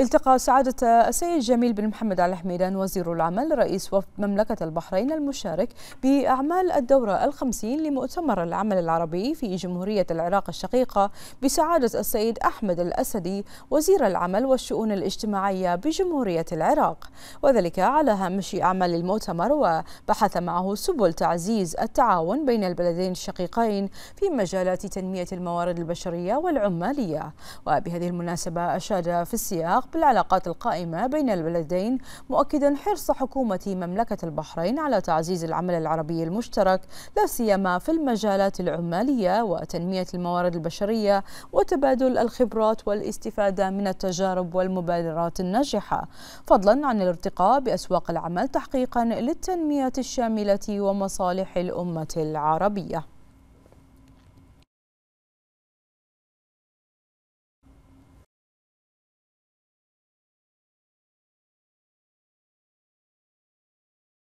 التقى سعادة السيد جميل بن محمد على حميدان وزير العمل رئيس وفد مملكة البحرين المشارك بأعمال الدورة الخمسين لمؤتمر العمل العربي في جمهورية العراق الشقيقة بسعادة السيد أحمد الأسدي وزير العمل والشؤون الاجتماعية بجمهورية العراق وذلك على هامش أعمال المؤتمر وبحث معه سبل تعزيز التعاون بين البلدين الشقيقين في مجالات تنمية الموارد البشرية والعمالية وبهذه المناسبة أشاد في السياق الاتفاق بالعلاقات القائمة بين البلدين مؤكدا حرص حكومة مملكة البحرين على تعزيز العمل العربي المشترك لا سيما في المجالات العمالية وتنمية الموارد البشرية وتبادل الخبرات والاستفادة من التجارب والمبادرات الناجحة فضلا عن الارتقاء بأسواق العمل تحقيقا للتنمية الشاملة ومصالح الأمة العربية